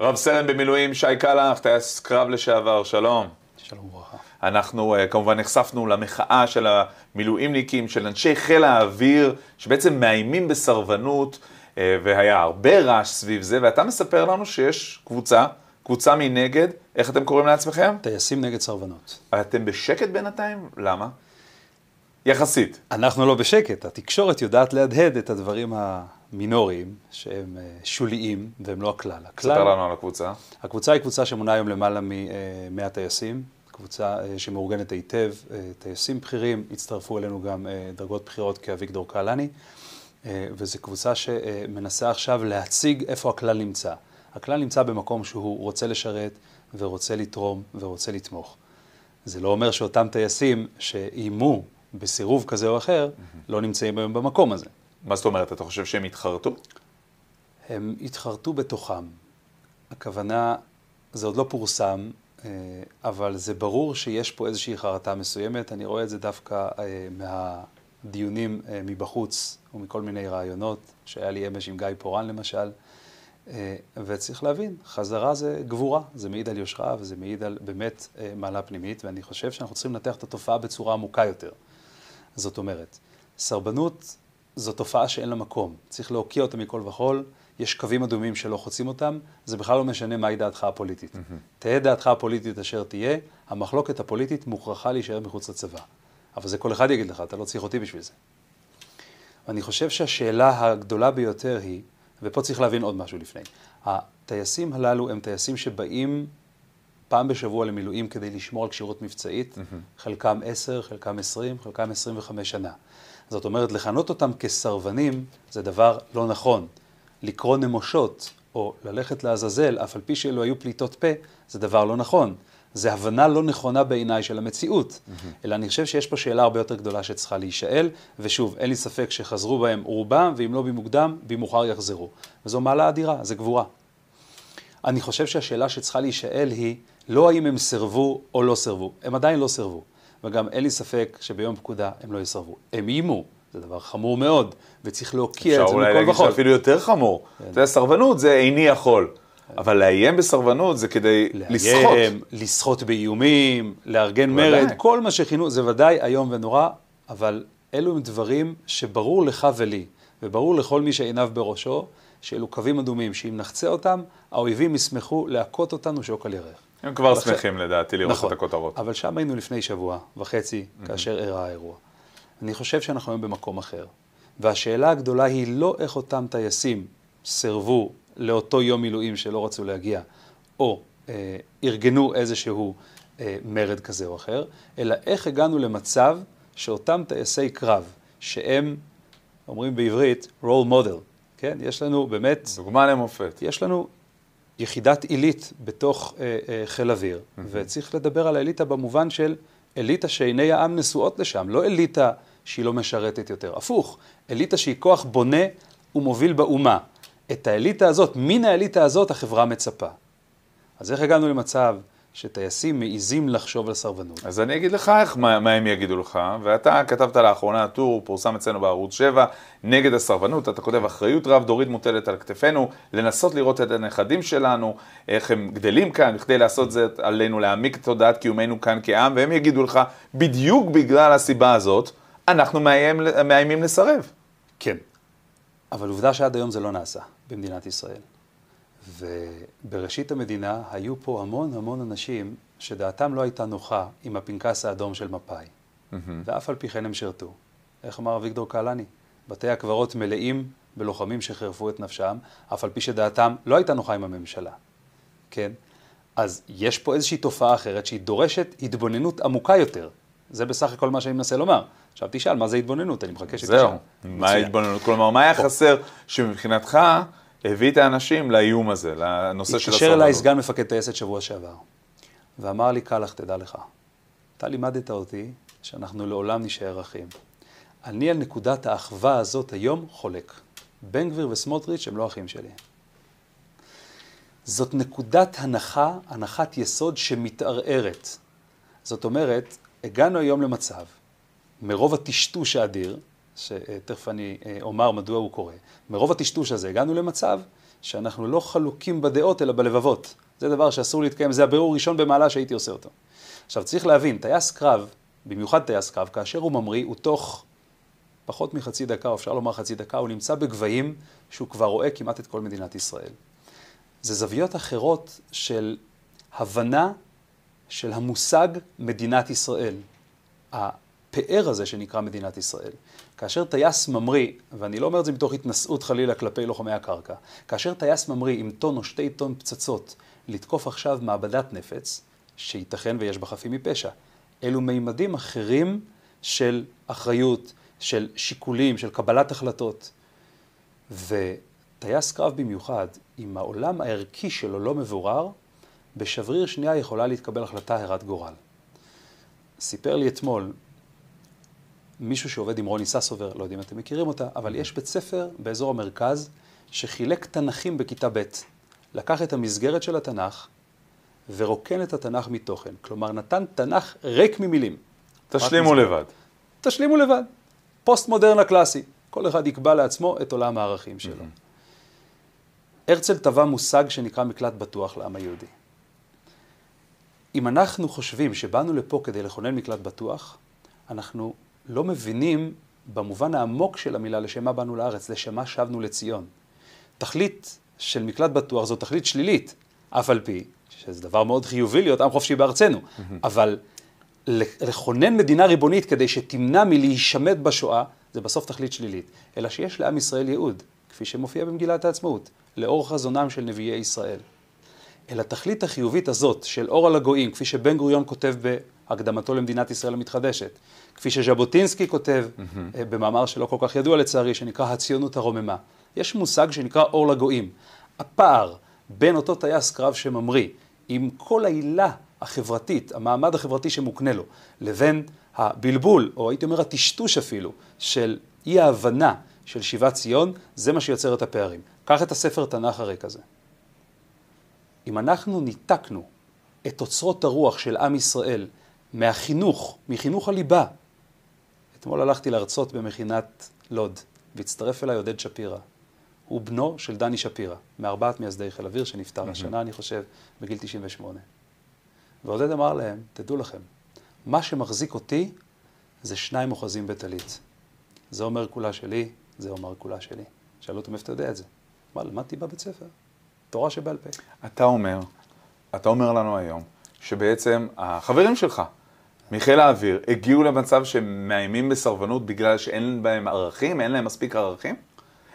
רב סרן במילואים שי קלח, טייס קרב לשעבר, שלום. שלום וברכה. אנחנו אה, כמובן נחשפנו למחאה של המילואימניקים, של אנשי חיל האוויר, שבעצם מאיימים בסרבנות, אה, והיה הרבה רעש סביב זה, ואתה מספר לנו שיש קבוצה, קבוצה מנגד, איך אתם קוראים לעצמכם? טייסים נגד סרבנות. אתם בשקט בינתיים? למה? יחסית. אנחנו לא בשקט, התקשורת יודעת להדהד את הדברים המינוריים, שהם אה, שוליים והם לא הכלל. הכלל... ספר לנו על הקבוצה. הקבוצה היא קבוצה שמונה היום למעלה מ-100 אה, טייסים, קבוצה אה, שמאורגנת היטב, טייסים בכירים, הצטרפו אלינו גם דרגות בכירות כאביגדור קהלני, וזו קבוצה שמנסה עכשיו להציג איפה הכלל נמצא. הכלל נמצא במקום שהוא רוצה לשרת ורוצה לתרום ורוצה לתמוך. זה לא אומר שאותם טייסים שאיימו בסירוב כזה או אחר, mm-hmm. לא נמצאים היום במקום הזה. מה זאת אומרת? אתה חושב שהם התחרטו? הם התחרטו בתוכם. הכוונה, זה עוד לא פורסם, אה, אבל זה ברור שיש פה איזושהי חרטה מסוימת. אני רואה את זה דווקא אה, מהדיונים אה, מבחוץ ומכל מיני רעיונות, שהיה לי אמש עם גיא פורן למשל. וצריך להבין, חזרה זה גבורה, זה מעיד על יושרה וזה מעיד על באמת מעלה פנימית, ואני חושב שאנחנו צריכים לנתח את התופעה בצורה עמוקה יותר. זאת אומרת, סרבנות זו תופעה שאין לה מקום, צריך להוקיע אותה מכל וכול, יש קווים אדומים שלא חוצים אותם, זה בכלל לא משנה מהי דעתך הפוליטית. Mm-hmm. תהא דעתך הפוליטית אשר תהיה, המחלוקת הפוליטית מוכרחה להישאר מחוץ לצבא. אבל זה כל אחד יגיד לך, אתה לא צריך אותי בשביל זה. אני חושב שהשאלה הגדולה ביותר היא, ופה צריך להבין עוד משהו לפני, הטייסים הללו הם טייסים שבאים פעם בשבוע למילואים כדי לשמור על כשירות מבצעית, mm-hmm. חלקם 10, חלקם 20, חלקם 25 שנה. זאת אומרת, לכנות אותם כסרבנים זה דבר לא נכון. לקרוא נמושות או ללכת לעזאזל, אף על פי שאלו היו פליטות פה, זה דבר לא נכון. זה הבנה לא נכונה בעיניי של המציאות, mm-hmm. אלא אני חושב שיש פה שאלה הרבה יותר גדולה שצריכה להישאל, ושוב, אין לי ספק שחזרו בהם רובם, ואם לא במוקדם, במאוחר יחזרו. וזו מעלה אדירה, זו גבורה. אני חושב שהשאלה שצריכה להישאל היא לא האם הם סירבו או לא סירבו, הם עדיין לא סירבו. וגם אין לי ספק שביום פקודה הם לא יסרבו. הם איימו, זה דבר חמור מאוד, וצריך להוקיע את זה מכל וכל. אפשר אולי להגיד שזה יותר חמור. זה כן. סרבנות זה איני יכול. אבל לאיים בסרבנות זה כדי לסחוט. לאיים, לסחוט באיומים, לארגן מרד, כל מה שכינו, זה ודאי איום ונורא, אבל אלו הם דברים שברור לך ולי, וברור לכל מי שעיניו בראשו, שאלו קווים אדומים, שאם נחצה אותם, האויבים ישמחו להכות אותנו שוק על ירך. הם כבר שמחים שמחים לדעתי לראות נכון, את הכותרות. אבל שם היינו לפני שבוע וחצי, mm-hmm. כאשר אירע האירוע. אני חושב שאנחנו היום במקום אחר. והשאלה הגדולה היא לא איך אותם טייסים סירבו לאותו יום מילואים שלא רצו להגיע, או אה, ארגנו איזשהו אה, מרד כזה או אחר, אלא איך הגענו למצב שאותם טייסי קרב, שהם, אומרים בעברית, role model, כן? יש לנו באמת... דוגמה למופת. יש לנו יחידת עילית בתוך אה, אה, חיל אוויר, mm-hmm. וצריך לדבר על האליטה במובן של אליטה שעיני העם נשואות לשם, לא אליטה שהיא לא משרתת יותר. הפוך, אליטה שהיא כוח בונה ומוביל באומה. את האליטה הזאת, מן האליטה הזאת החברה מצפה. אז איך הגענו למצב שטייסים מעיזים לחשוב על סרבנות. אז אני אגיד לך איך, מה, מה הם יגידו לך, ואתה כתבת לאחרונה טור, פורסם אצלנו בערוץ 7, נגד הסרבנות, אתה כותב, אחריות רב-דורית מוטלת על כתפינו, לנסות לראות את הנכדים שלנו, איך הם גדלים כאן, כדי לעשות זאת עלינו להעמיק את תודעת קיומנו כאן כעם, והם יגידו לך, בדיוק בגלל הסיבה הזאת, אנחנו מאיים, מאיימים לסרב. כן, אבל עובדה שעד היום זה לא נעשה במדינת ישראל. ובראשית המדינה היו פה המון המון אנשים שדעתם לא הייתה נוחה עם הפנקס האדום של מפא"י, mm-hmm. ואף על פי כן הם שירתו. איך אמר אביגדור קהלני? בתי הקברות מלאים בלוחמים שחירפו את נפשם, אף על פי שדעתם לא הייתה נוחה עם הממשלה. כן? אז יש פה איזושהי תופעה אחרת שהיא דורשת התבוננות עמוקה יותר. זה בסך הכל מה שאני מנסה לומר. עכשיו תשאל, מה זה התבוננות? אני מחכה שתשאל. זהו, מה ההתבוננות? כלומר, מה היה חסר שמבחינתך... הביא את האנשים לאיום הזה, לנושא של הסרבנות. התקשר אליי סגן מפקד טייסת שבוע שעבר, ואמר לי, קלח, תדע לך, אתה לימדת אותי שאנחנו לעולם נשאר אחים. אני על נקודת האחווה הזאת היום חולק. בן גביר וסמוטריץ' הם לא אחים שלי. זאת נקודת הנחה, הנחת יסוד שמתערערת. זאת אומרת, הגענו היום למצב, מרוב הטשטוש האדיר, שתכף אני אה, אומר מדוע הוא קורה. מרוב הטשטוש הזה הגענו למצב שאנחנו לא חלוקים בדעות אלא בלבבות. זה דבר שאסור להתקיים, זה הבירור הראשון במעלה שהייתי עושה אותו. עכשיו צריך להבין, טייס קרב, במיוחד טייס קרב, כאשר הוא ממריא, הוא תוך פחות מחצי דקה, או אפשר לומר חצי דקה, הוא נמצא בגבהים שהוא כבר רואה כמעט את כל מדינת ישראל. זה זוויות אחרות של הבנה של המושג מדינת ישראל. הפאר הזה שנקרא מדינת ישראל. כאשר טייס ממריא, ואני לא אומר את זה מתוך התנשאות חלילה כלפי לוחמי הקרקע, כאשר טייס ממריא עם טון או שתי טון פצצות לתקוף עכשיו מעבדת נפץ, שייתכן ויש בה חפים מפשע, אלו מימדים אחרים של אחריות, של שיקולים, של קבלת החלטות. וטייס קרב במיוחד, אם העולם הערכי שלו לא מבורר, בשבריר שנייה יכולה להתקבל החלטה הרת גורל. סיפר לי אתמול מישהו שעובד עם רוני ססובר, לא יודע אם אתם מכירים אותה, אבל יש בית ספר באזור המרכז שחילק תנכים בכיתה ב'. לקח את המסגרת של התנ"ך ורוקן את התנ"ך מתוכן. כלומר, נתן תנ"ך ריק ממילים. תשלימו לבד. תשלימו לבד. פוסט-מודרנה קלאסי. כל אחד יקבע לעצמו את עולם הערכים שלו. הרצל טבע מושג שנקרא מקלט בטוח לעם היהודי. אם אנחנו חושבים שבאנו לפה כדי לכונן מקלט בטוח, אנחנו לא מבינים במובן העמוק של המילה לשם מה באנו לארץ, לשם מה שבנו לציון. תכלית של מקלט בטוח זו תכלית שלילית, אף על פי שזה דבר מאוד חיובי להיות עם חופשי בארצנו, אבל לכונן מדינה ריבונית כדי שתמנע מלהישמט בשואה, זה בסוף תכלית שלילית. אלא שיש לעם ישראל ייעוד, כפי שמופיע במגילת העצמאות, לאור חזונם של נביאי ישראל. אל התכלית החיובית הזאת של אור על הגויים, כפי שבן גוריון כותב הקדמתו למדינת ישראל המתחדשת. כפי שז'בוטינסקי כותב mm-hmm. במאמר שלא כל כך ידוע לצערי, שנקרא הציונות הרוממה. יש מושג שנקרא אור לגויים. הפער בין אותו טייס קרב שממריא, עם כל העילה החברתית, המעמד החברתי שמוקנה לו, לבין הבלבול, או הייתי אומר הטשטוש אפילו, של אי ההבנה של שיבת ציון, זה מה שיוצר את הפערים. קח את הספר תנ"ך הריק הזה. אם אנחנו ניתקנו את אוצרות הרוח של עם ישראל מהחינוך, מחינוך הליבה. אתמול הלכתי להרצות במכינת לוד, והצטרף אליי עודד שפירא. הוא בנו של דני שפירא, מארבעת מייסדי חיל אוויר שנפטר mm-hmm. השנה, אני חושב, בגיל 98. ועודד אמר להם, תדעו לכם, מה שמחזיק אותי זה שניים אוחזים בטלית. זה אומר כולה שלי, זה אומר כולה שלי. שאלו אותו מאיפה אתה יודע את זה? מה, למדתי בבית ספר, תורה שבעל פה. אתה אומר, אתה אומר לנו היום, שבעצם החברים שלך, מחיל האוויר הגיעו למצב שהם מאיימים בסרבנות בגלל שאין בהם ערכים, אין להם מספיק ערכים?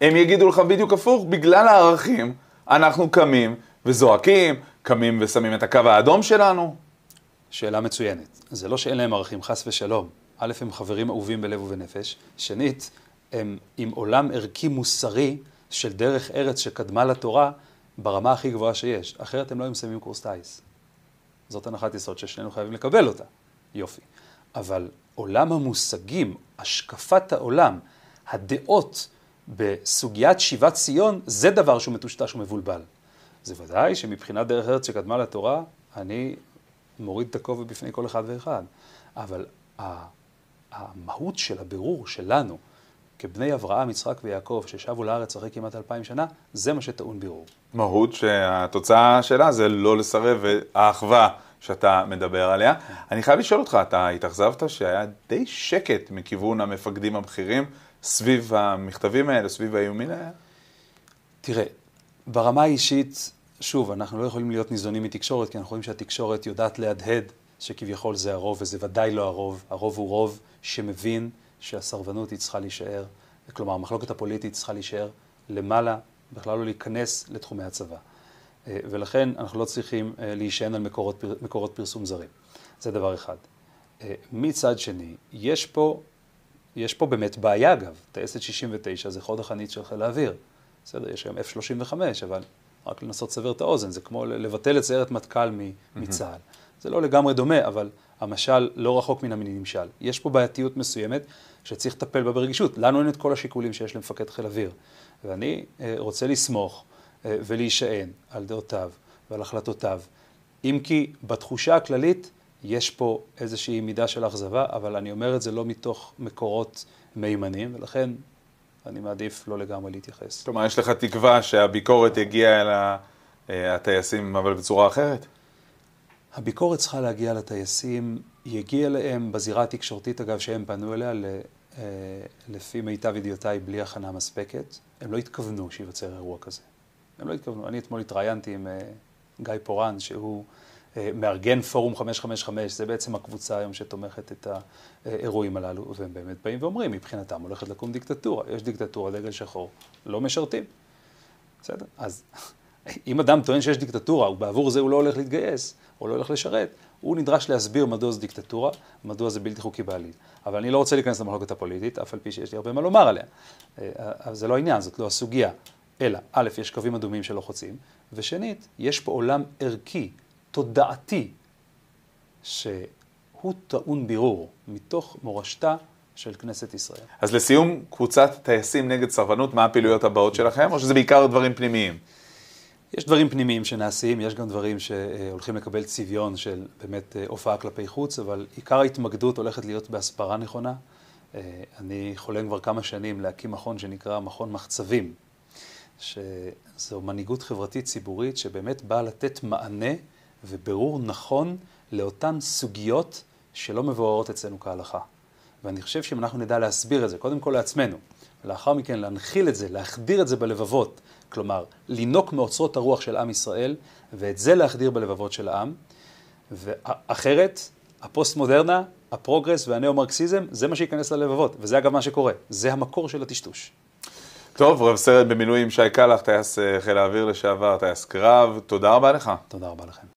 הם יגידו לך בדיוק הפוך, בגלל הערכים אנחנו קמים וזועקים, קמים ושמים את הקו האדום שלנו. שאלה מצוינת. זה לא שאין להם ערכים, חס ושלום. א', הם חברים אהובים בלב ובנפש. שנית, הם עם עולם ערכי מוסרי של דרך ארץ שקדמה לתורה ברמה הכי גבוהה שיש. אחרת הם לא היו מסיימים קורס טיס. זאת הנחת יסוד ששנינו חייבים לקבל אותה. יופי. אבל עולם המושגים, השקפת העולם, הדעות בסוגיית שיבת ציון, זה דבר שהוא מטושטש ומבולבל. זה ודאי שמבחינת דרך ארץ שקדמה לתורה, אני מוריד את הכובע בפני כל אחד ואחד. אבל המהות של הבירור שלנו, כבני אברהם, יצחק ויעקב, ששבו לארץ אחרי כמעט אלפיים שנה, זה מה שטעון בירור. מהות שהתוצאה שלה זה לא לסרב האחווה. שאתה מדבר עליה. אני חייב לשאול אותך, אתה התאכזבת שהיה די שקט מכיוון המפקדים הבכירים סביב המכתבים האלה, סביב האיומים האלה? תראה, ברמה האישית, שוב, אנחנו לא יכולים להיות ניזונים מתקשורת, כי אנחנו רואים שהתקשורת יודעת להדהד שכביכול זה הרוב, וזה ודאי לא הרוב. הרוב הוא רוב שמבין שהסרבנות היא צריכה להישאר, כלומר, המחלוקת הפוליטית צריכה להישאר למעלה, בכלל לא להיכנס לתחומי הצבא. אה, ולכן אנחנו לא צריכים אה, להישען על מקורות, מקורות פרסום זרים. זה דבר אחד. אה, מצד שני, יש פה, יש פה באמת בעיה אגב, טייסת 69 זה חוד החנית של חיל האוויר. בסדר, יש היום F-35, אבל רק לנסות לסבר את האוזן, זה כמו לבטל את סיירת מטכ"ל מצה"ל. Mm-hmm. זה לא לגמרי דומה, אבל המשל לא רחוק מן הנמשל. יש פה בעייתיות מסוימת שצריך לטפל בה ברגישות. לנו אין את כל השיקולים שיש למפקד חיל אוויר, ואני רוצה לסמוך. אה, ולהישען על דעותיו ועל החלטותיו. אם כי בתחושה הכללית יש פה איזושהי מידה של אכזבה, אבל אני אומר את זה לא מתוך מקורות מהימנים, ולכן אני מעדיף לא לגמרי להתייחס. כלומר, יש לך תקווה שהביקורת הגיעה אל אה, הטייסים, אבל בצורה אחרת? הביקורת צריכה להגיע לטייסים, היא הגיעה אליהם בזירה התקשורתית, אגב, שהם פנו אליה, ל, אה, לפי מיטב ידיעותיי, בלי הכנה מספקת. הם לא התכוונו שייווצר אירוע כזה. הם לא התכוונו. אני אתמול התראיינתי עם אה, גיא פורן, שהוא אה, מארגן פורום 555, זה בעצם הקבוצה היום שתומכת את האירועים הללו, והם באמת באים ואומרים, מבחינתם הולכת לקום דיקטטורה, יש דיקטטורה, דגל שחור, לא משרתים. בסדר? אז אם אדם טוען שיש דיקטטורה, ובעבור זה הוא לא הולך להתגייס, או לא הולך לשרת, הוא נדרש להסביר מדוע זו דיקטטורה, מדוע זה בלתי חוקי בעליל. אבל אני לא רוצה להיכנס למחלוקת הפוליטית, אף על פי שיש לי הרבה מה לומר עליה. אבל אה, זה לא העניין, זאת לא הסוגיה. אלא, א', יש קווים אדומים שלא חוצים, ושנית, יש פה עולם ערכי, תודעתי, שהוא טעון בירור מתוך מורשתה של כנסת ישראל. אז לסיום, קבוצת טייסים נגד סרבנות, מה הפעילויות הבאות שלכם, או שזה בעיקר דברים פנימיים? יש דברים פנימיים שנעשים, יש גם דברים שהולכים לקבל צביון של באמת אה, הופעה כלפי חוץ, אבל עיקר ההתמקדות הולכת להיות בהסברה נכונה. אה, אני חולם כבר כמה שנים להקים מכון שנקרא מכון מחצבים, שזו מנהיגות חברתית ציבורית שבאמת באה לתת מענה וברור נכון לאותן סוגיות שלא מבוארות אצלנו כהלכה. ואני חושב שאם אנחנו נדע להסביר את זה, קודם כל לעצמנו, ולאחר מכן להנחיל את זה, להחדיר את זה בלבבות, כלומר, לינוק מאוצרות הרוח של עם ישראל, ואת זה להחדיר בלבבות של העם, ואחרת, הפוסט-מודרנה, הפרוגרס והנאו מרקסיזם זה מה שייכנס ללבבות, וזה אגב מה שקורה, זה המקור של הטשטוש. טוב, רב סרט במילואים שי קלח, טייס אה, חיל האוויר לשעבר, טייס קרב, תודה רבה לך. תודה רבה לכם.